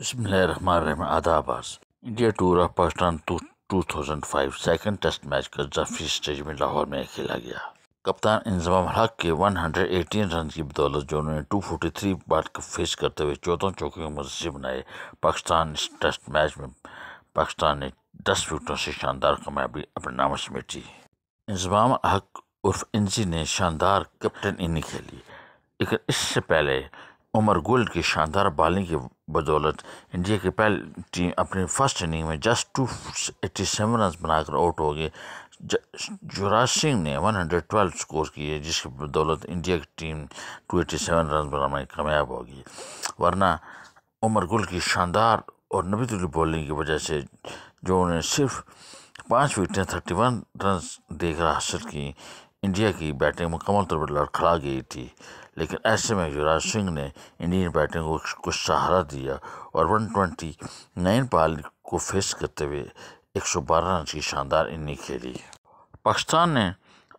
बसमिल आदाबाज India tour of Pakistan to 2005 second test match का जफी स्टेज में लाहौर में खेला गया कप्तान इंजमाम हक के 118 रन की बदौलत जो उन्होंने 243 बार फेस करते हुए चौदह चौके मजसे बनाए पाकिस्तान इस टेस्ट मैच में पाकिस्तान ने दस विकटों से शानदार कामयाबी अपने नाम समेटी इंजमाम हक उर्फ इंजी ने शानदार कैप्टन इनिंग खेली लेकिन इससे पहले उमर गुल की शानदार बॉलिंग के बदौलत इंडिया की पहली टीम अपनी फर्स्ट इनिंग में just two eighty seven run बनाकर आउट हो गए युवराज सिंह ने वन हंड्रेड ट्वेल्व स्कोर किए जिसकी बदौलत इंडिया की टीम टू सेवन रन बनाने में कामयाब होगी वरना उमर गुल की शानदार और दुल्ली बॉलिंग की वजह से जो उन्हें सिर्फ पाँच विकटें थर्टी वन रन देकर हासिल की इंडिया की बैटिंग मुकम्मल तौर पर लड़खड़ा गई थी लेकिन ऐसे में युवराज सिंह ने इंडियन बैटिंग को कुछ सहारा दिया और 129 पाल को फेस करते हुए 112 रन की शानदार इनिंग खेली पाकिस्तान ने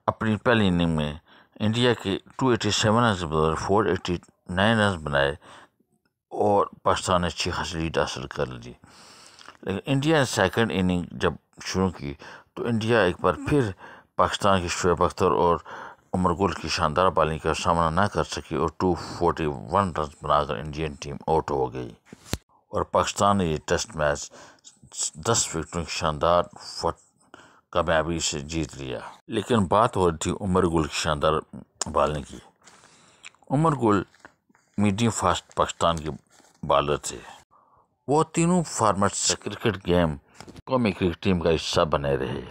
अपनी पहली इनिंग में इंडिया के 287 रन बदल फोर रन बनाए और पाकिस्तान ने अच्छी खासी लीड हासिल कर ली लेकिन इंडिया ने सेकेंड इनिंग जब शुरू की तो इंडिया एक बार फिर पाकिस्तान के शुएब अख्तर और उमर गुल की शानदार बॉलिंग का सामना न कर सकी और 241 रन बनाकर इंडियन टीम आउट हो गई और पाकिस्तान ने ये टेस्ट मैच दस विकेटों की शानदार कामयाबी से जीत लिया लेकिन बात हो रही थी उमर गुल की शानदार बॉलिंग की उमर गुल मीडियम फास्ट पाकिस्तान के बॉलर थे वो तीनों फार्मेट से क्रिकेट गेम कौमी क्रिकेट टीम का हिस्सा बने रहे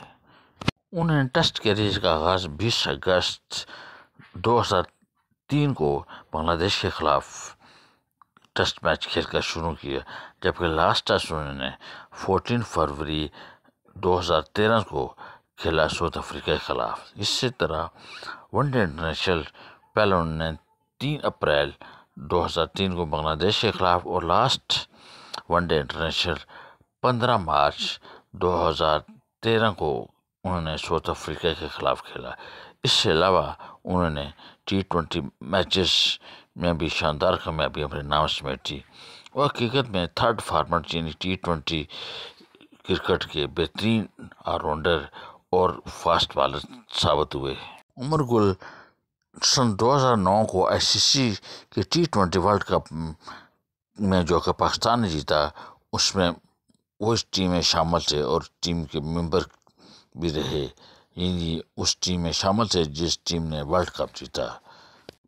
टेस्ट कैरीज का आगाज 20 अगस्त 2003 को बांग्लादेश के खिलाफ टेस्ट मैच खेलकर शुरू किया जबकि लास्ट टेस्ट उन्होंने 14 फरवरी 2013 को खेला साउथ अफ्रीका के खिलाफ इसी तरह वनडे इंटरनेशनल पहले उन्होंने तीन अप्रैल 2003 को बांग्लादेश के खिलाफ और लास्ट वनडे इंटरनेशनल 15 मार्च 2013 को उन्होंने साउथ अफ्रीका के खिलाफ खेला इसके अलावा उन्होंने टी ट्वेंटी मैचेस में भी शानदार कामयाबी अपने नाम समेटी वह हकीकत में थर्ड फार्मर यानी टी ट्वेंटी क्रिकेट के बेहतरीन ऑलराउंडर और फास्ट बॉलर साबित हुए उमर गुल सन 2009 को आईसीसी के टी ट्वेंटी वर्ल्ड कप में जो कि पाकिस्तान ने जीता उसमें वो इस टीम में शामिल थे और टीम के मेंबर भी रहे उस टीम में शामिल थे जिस टीम ने वर्ल्ड कप जीता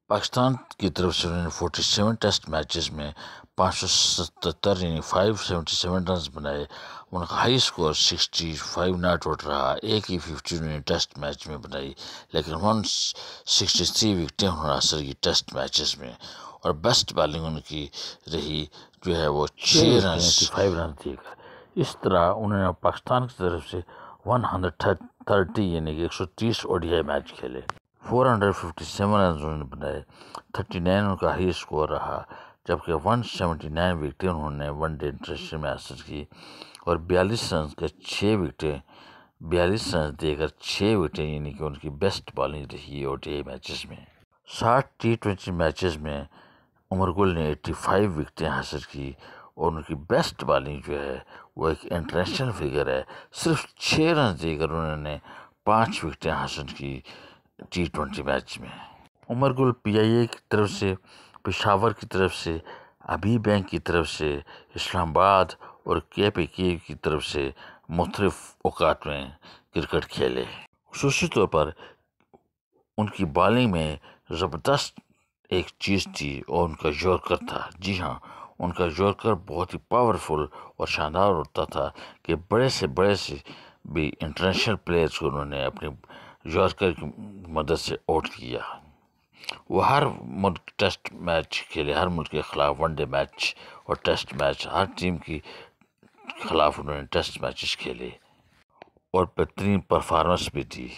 पाकिस्तान की तरफ से उन्होंने फोर्टी सेवन टेस्ट मैचेस में पाँच सौ सतहत्तर यानी फाइव सेवेंटी सेवन रन बनाए उनका high score sixty five not out रहा एक ही फिफ्टी उन्होंने टेस्ट मैच में बनाई लेकिन वन सिक्सटी थ्री विकटें उन्होंने हासिल की टेस्ट मैचेस में और बेस्ट बॉलिंग उनकी रही जो है वो छः रन फाइव रन थी इस तरह उन्होंने पाकिस्तान की तरफ से वन थर्टी यानी कि एक सौ तीस ओडीआई मैच खेले four hundred fifty seven run उन्होंने बनाए नाइन उनका हाई स्कोर रहा जबकि वन सेवेंटी नाइन विकटें उन्होंने वन डे इंटरेस्ट में हासिल की और बयालीस रन के छः विकटें बयालीस रन देकर छः विकटें यानी कि उनकी बेस्ट बॉलिंग रही ओ डी मैचेस में साठ टी ट्वेंटी मैचेस में उमर गुल ने फाइव विकटें हासिल की और उनकी बेस्ट बॉलिंग जो है वो एक इंटरनेशनल फिगर है सिर्फ छः रन देकर उन्होंने पाँच विकटें हासिल की टी ट्वेंटी मैच में उमर गुल पीआईए की तरफ से पिशावर की तरफ से अभी बैंक की तरफ से इस्लामाबाद और के पी के की तरफ से मुख्तफ अवकात में क्रिकेट खेले खसूसी तौर पर उनकी बॉलिंग में ज़बरदस्त एक चीज़ थी और उनका कर था जी हाँ उनका जोरकर बहुत ही पावरफुल और शानदार होता था कि बड़े से बड़े से भी इंटरनेशनल प्लेयर्स को उन्होंने अपने जोरकर की मदद से आउट किया वो हर मुल्क टेस्ट मैच खेले हर मुल्क के ख़िलाफ़ वनडे मैच और टेस्ट मैच हर टीम की खिलाफ उन्होंने टेस्ट मैचेस खेले और बेहतरीन परफॉर्मेंस भी दी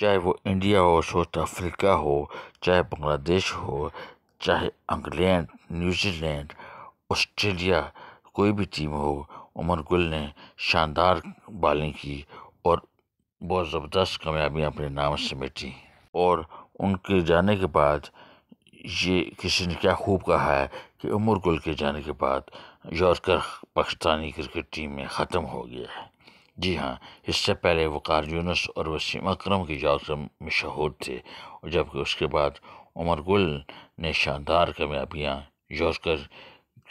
चाहे वो इंडिया हो साउथ अफ्रीका हो चाहे बांग्लादेश हो चाहे इंग्लैंड न्यूजीलैंड ऑस्ट्रेलिया कोई भी टीम हो उमर गुल ने शानदार बॉलिंग की और बहुत ज़बरदस्त कामयाबियाँ अपने नाम समेटी और उनके जाने के बाद ये किसी ने क्या खूब कहा है कि उमर गुल के जाने के बाद यॉर्कर पाकिस्तानी क्रिकेट टीम में ख़त्म हो गया है जी हाँ इससे पहले वकार यूनस और वसीम अक्रम के यॉर्कर में थे और जबकि उसके बाद उमर गुल ने शानदार कामयाबियाँ यॉर्कर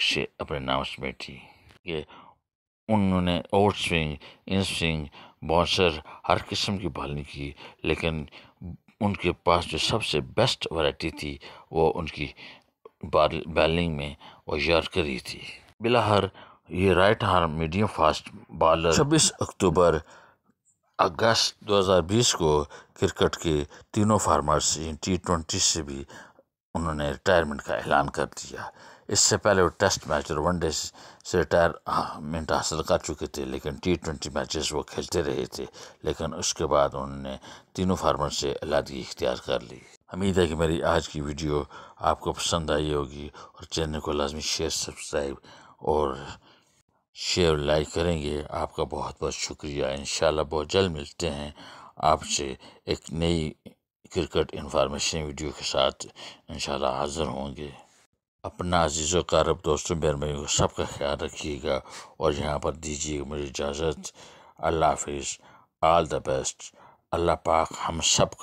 से अपने नाम समेट थी ये उन्होंने over swing in swing bouncer हर किस्म की बॉलिंग की लेकिन उनके पास जो सबसे बेस्ट वैरायटी थी वो उनकी बॉलिंग में वो यॉर्करी थी बिलाहर ये right arm medium fast bowler 26 अक्टूबर अगस्त 2020 को क्रिकेट के तीनों फार्मर्स टी ट्वेंटी से भी उन्होंने रिटायरमेंट का ऐलान कर दिया इससे पहले वो टेस्ट मैच और वनडे से रिटायर हाँ, मिनट हासिल कर चुके थे लेकिन टी ट्वेंटी मैचेस वो खेलते रहे थे लेकिन उसके बाद उन्होंने तीनों फार्मर से अलीदगी इख्तियार कर ली उम्मीद है कि मेरी आज की वीडियो आपको पसंद आई होगी और चैनल को लाजमी शेयर सब्सक्राइब और शेयर लाइक करेंगे आपका बहुत बहुत शुक्रिया इन बहुत जल्द मिलते हैं आपसे एक नई क्रिकेट इन्फॉर्मेशन वीडियो के साथ इंशाल्लाह हाज़िर होंगे अपना अजीज़ों कारब दोस्तों बैर में सबका ख्याल रखिएगा और यहाँ पर दीजिए मुझे इजाज़त अल्लाह हाफिज़ आल द बेस्ट अल्लाह पाक हम सब